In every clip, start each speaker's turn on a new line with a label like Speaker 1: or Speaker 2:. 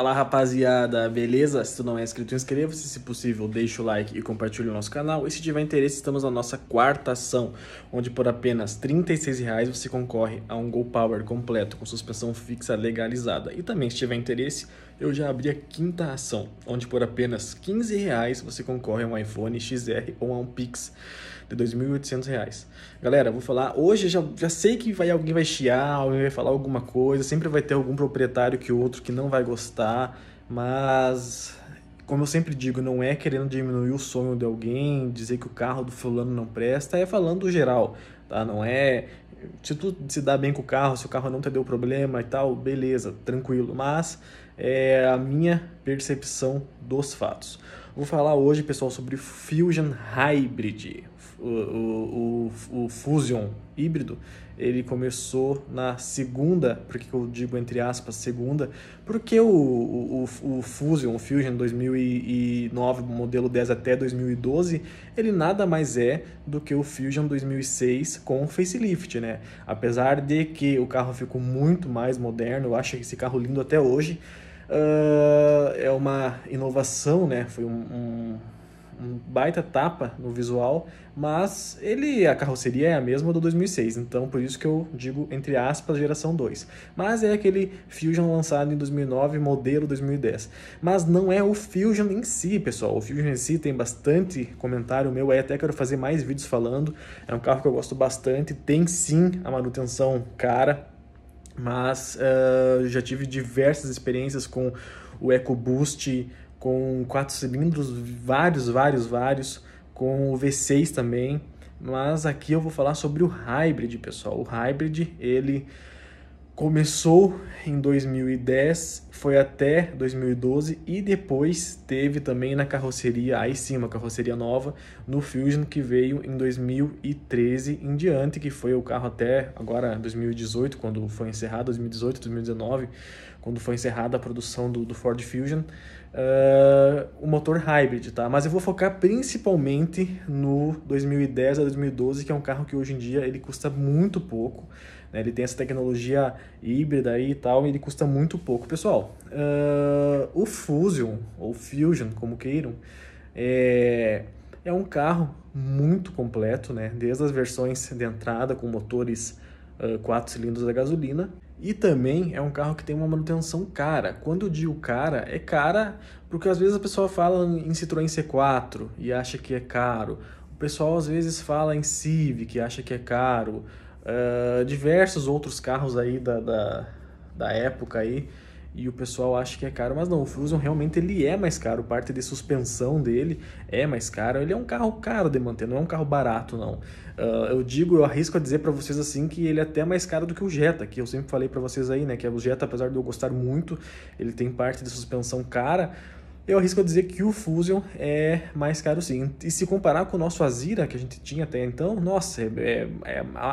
Speaker 1: Fala rapaziada, beleza? Se tu não é inscrito, inscreva-se, se possível deixa o like e compartilha o nosso canal. E se tiver interesse, estamos na nossa quarta ação, onde por apenas R$ reais você concorre a um Go Power completo com suspensão fixa legalizada. E também se tiver interesse, eu já abri a quinta ação, onde por apenas 15 reais você concorre a um iPhone XR ou a um Pix de 2.800 reais. Galera, vou falar, hoje já, já sei que vai, alguém vai chiar, alguém vai falar alguma coisa, sempre vai ter algum proprietário que outro que não vai gostar, mas como eu sempre digo, não é querendo diminuir o sonho de alguém, dizer que o carro do fulano não presta, é falando geral, tá? Não é se tu se dá bem com o carro, se o carro não te deu problema e tal, beleza, tranquilo, mas é, a minha percepção dos fatos. Vou falar hoje, pessoal, sobre Fusion Hybrid. O, o, o, o Fusion híbrido, ele começou na segunda, porque eu digo entre aspas segunda, porque o, o, o Fusion, o Fusion 2009, modelo 10 até 2012, ele nada mais é do que o Fusion 2006 com facelift, né? Apesar de que o carro ficou muito mais moderno, eu acho esse carro lindo até hoje, ah, é uma inovação, né? Foi um, um, um, baita tapa no visual, mas ele a carroceria é a mesma do 2006, então por isso que eu digo entre aspas geração 2. Mas é aquele Fusion lançado em 2009, modelo 2010. Mas não é o Fusion em si, pessoal. O Fusion em si tem bastante comentário meu, aí até quero fazer mais vídeos falando. É um carro que eu gosto bastante, tem sim a manutenção cara, mas uh, já tive diversas experiências com o EcoBoost, com quatro cilindros, vários, vários, vários, com o V6 também, mas aqui eu vou falar sobre o hybrid, pessoal. O hybrid, ele começou em 2010, foi até 2012 e depois teve também na carroceria, aí sim, uma carroceria nova, no Fusion que veio em 2013 em diante, que foi o carro até agora 2018, quando foi encerrado, 2018, 2019, quando foi encerrada a produção do, do Ford Fusion, uh, o motor hybrid, tá? Mas eu vou focar principalmente no 2010 a 2012, que é um carro que hoje em dia ele custa muito pouco, né? Ele tem essa tecnologia híbrida e tal, e ele custa muito pouco. Pessoal, uh, o Fusion, ou Fusion, como queiram, é, é um carro muito completo, né? desde as versões de entrada com motores 4 uh, cilindros a gasolina, e também é um carro que tem uma manutenção cara. Quando eu digo cara, é cara porque às vezes a pessoa fala em Citroën C4 e acha que é caro. O pessoal às vezes fala em Civic e acha que é caro. Ah, diversos outros carros aí da, da, da, época aí, e o pessoal acha que é caro, mas não, o Fusion realmente ele é mais caro, parte de suspensão dele é mais caro, ele é um carro caro de manter, não é um carro barato não. Uh, eu digo, eu arrisco a dizer para vocês assim que ele é até mais caro do que o Jetta, que eu sempre falei para vocês aí, né, que o Jetta, apesar de eu gostar muito, ele tem parte de suspensão cara, eu arrisco a dizer que o Fusion é mais caro sim. E se comparar com o nosso Azira, que a gente tinha até então, nossa, é, é,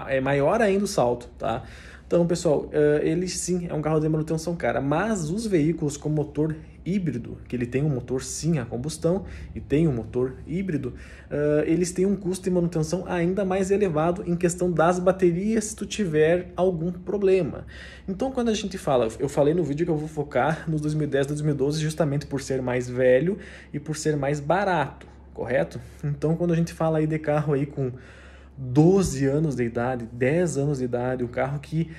Speaker 1: é, é maior ainda o salto, tá? Então, pessoal, eh, ele sim é um carro de manutenção cara, mas os veículos com motor híbrido, que ele tem um motor sim a combustão e tem um motor híbrido, eh, eles têm um custo de manutenção ainda mais elevado em questão das baterias se tu tiver algum problema. Então, quando a gente fala, eu falei no vídeo que eu vou focar nos 2010 2012 justamente por ser mais velho e por ser mais barato, correto? Então, quando a gente fala aí de carro aí com 12 anos de idade, 10 anos de idade, um carro que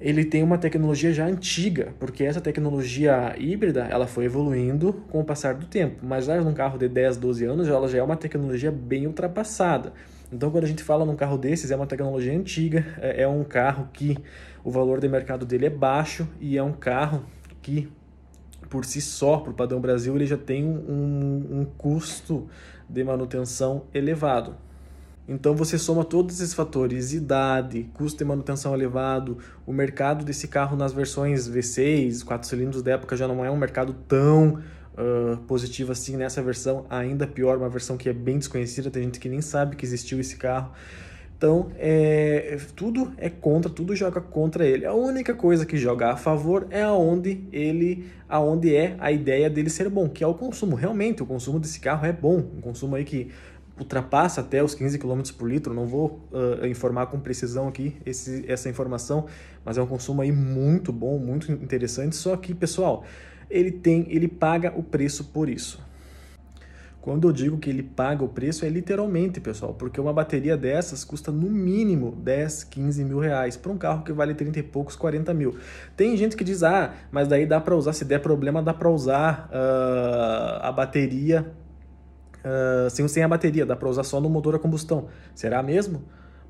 Speaker 1: ele tem uma tecnologia já antiga, porque essa tecnologia híbrida ela foi evoluindo com o passar do tempo, mas já num carro de 10, 12 anos ela já é uma tecnologia bem ultrapassada. Então, quando a gente fala num carro desses, é uma tecnologia antiga, é, é um carro que o valor de mercado dele é baixo e é um carro que, por si só, para o padrão Brasil, ele já tem um, um custo de manutenção elevado. Então você soma todos esses fatores: idade, custo de manutenção elevado, o mercado desse carro nas versões V6, 4 cilindros da época já não é um mercado tão uh, positivo assim nessa né? versão, ainda é pior, uma versão que é bem desconhecida, tem gente que nem sabe que existiu esse carro. Então, é, tudo é contra, tudo joga contra ele. A única coisa que joga a favor é aonde ele, aonde é a ideia dele ser bom, que é o consumo. Realmente, o consumo desse carro é bom, um consumo aí que ultrapassa até os 15 km por litro, não vou uh, informar com precisão aqui esse, essa informação, mas é um consumo aí muito bom, muito interessante, só que, pessoal, ele tem, ele paga o preço por isso. Quando eu digo que ele paga o preço, é literalmente, pessoal, porque uma bateria dessas custa no mínimo 10, 15 mil reais para um carro que vale 30 e poucos, 40 mil. Tem gente que diz, ah, mas daí dá para usar, se der problema, dá para usar uh, a bateria ah, sem, sem a bateria, dá para usar só no motor a combustão. Será mesmo?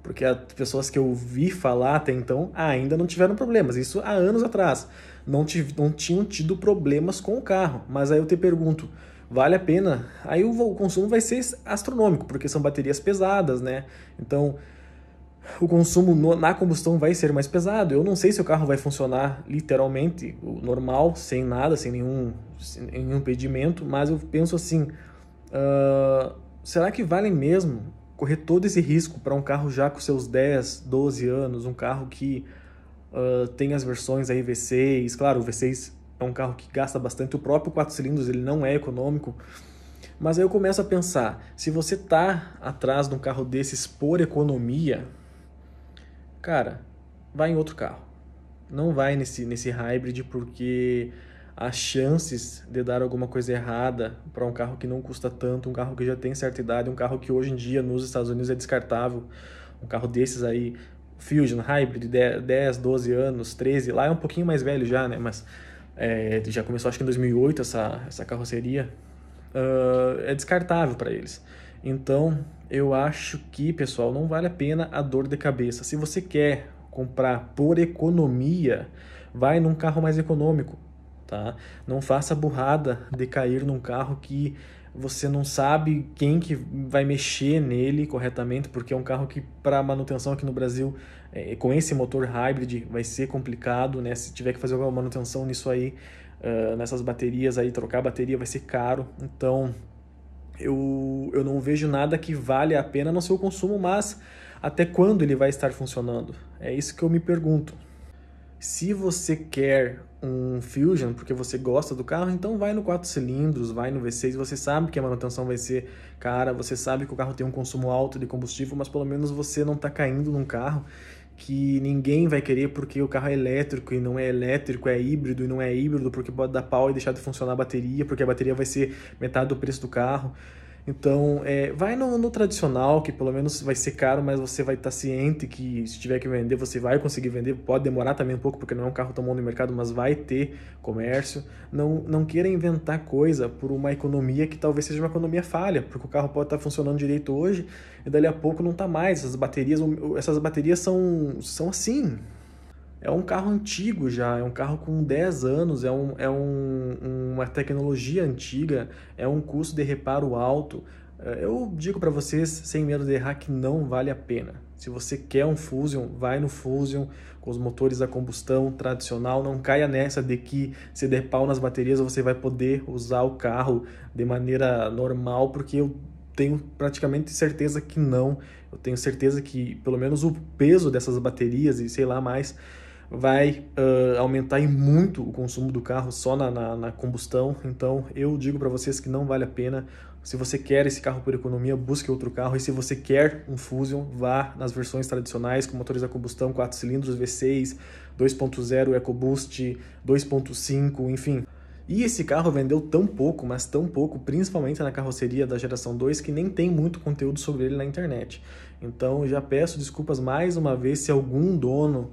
Speaker 1: Porque as pessoas que eu vi falar até então ainda não tiveram problemas. Isso há anos atrás. Não, tive, não tinham tido problemas com o carro. Mas aí eu te pergunto, vale a pena? Aí o, o consumo vai ser astronômico, porque são baterias pesadas, né? Então o consumo no, na combustão vai ser mais pesado. Eu não sei se o carro vai funcionar literalmente normal, sem nada, sem nenhum, sem nenhum impedimento, mas eu penso assim: Uh, será que vale mesmo correr todo esse risco para um carro já com seus 10, 12 anos, um carro que uh, tem as versões aí V6, claro, o V6 é um carro que gasta bastante, o próprio 4 cilindros ele não é econômico, mas aí eu começo a pensar, se você tá atrás de um carro desses por economia, cara, vai em outro carro. Não vai nesse, nesse hybrid porque as chances de dar alguma coisa errada para um carro que não custa tanto, um carro que já tem certa idade, um carro que hoje em dia nos Estados Unidos é descartável, um carro desses aí, Fusion, Hybrid, 10, 12 anos, 13, lá é um pouquinho mais velho já, né? Mas é, já começou acho que em 2008 essa, essa carroceria, uh, é descartável para eles. Então, eu acho que, pessoal, não vale a pena a dor de cabeça. Se você quer comprar por economia, vai num carro mais econômico tá? Não faça a burrada de cair num carro que você não sabe quem que vai mexer nele corretamente, porque é um carro que para manutenção aqui no Brasil, é, com esse motor hybrid, vai ser complicado, né? Se tiver que fazer alguma manutenção nisso aí, uh, nessas baterias aí, trocar a bateria vai ser caro. Então, eu, eu não vejo nada que vale a pena no seu consumo, mas até quando ele vai estar funcionando? É isso que eu me pergunto. Se você quer um Fusion porque você gosta do carro, então vai no 4 cilindros, vai no V6, você sabe que a manutenção vai ser cara, você sabe que o carro tem um consumo alto de combustível, mas pelo menos você não está caindo num carro que ninguém vai querer porque o carro é elétrico e não é elétrico, é híbrido e não é híbrido porque pode dar pau e deixar de funcionar a bateria, porque a bateria vai ser metade do preço do carro. Então, é, vai no, no, tradicional, que pelo menos vai ser caro, mas você vai estar tá ciente que se tiver que vender, você vai conseguir vender. Pode demorar também um pouco, porque não é um carro tão bom no mercado, mas vai ter comércio. Não, não queira inventar coisa por uma economia que talvez seja uma economia falha, porque o carro pode estar tá funcionando direito hoje e dali a pouco não está mais. Essas baterias, essas baterias são, são assim, é um carro antigo já, é um carro com 10 anos, é, um, é um, uma tecnologia antiga, é um custo de reparo alto. Eh, eu digo para vocês, sem medo de errar, que não vale a pena. Se você quer um Fusion, vai no Fusion com os motores a combustão tradicional. Não caia nessa de que se der pau nas baterias você vai poder usar o carro de maneira normal, porque eu tenho praticamente certeza que não. Eu tenho certeza que pelo menos o peso dessas baterias e sei lá mais vai uh, aumentar muito o consumo do carro só na, na, na combustão. Então eu digo para vocês que não vale a pena. Se você quer esse carro por economia, busque outro carro. E se você quer um Fusion, vá nas versões tradicionais com motores a combustão, 4 cilindros, V6, 2.0 EcoBoost, 2.5, enfim. E esse carro vendeu tão pouco, mas tão pouco, principalmente na carroceria da geração 2, que nem tem muito conteúdo sobre ele na internet. Então já peço desculpas mais uma vez se algum dono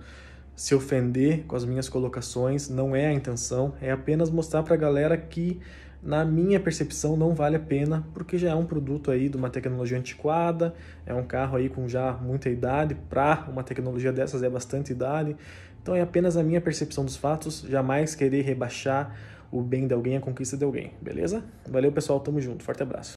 Speaker 1: se ofender com as minhas colocações, não é a intenção, é apenas mostrar para a galera que, na minha percepção, não vale a pena, porque já é um produto aí de uma tecnologia antiquada, é um carro aí com já muita idade, para uma tecnologia dessas é bastante idade, então é apenas a minha percepção dos fatos, jamais querer rebaixar o bem de alguém, a conquista de alguém, beleza? Valeu pessoal, tamo junto, forte abraço.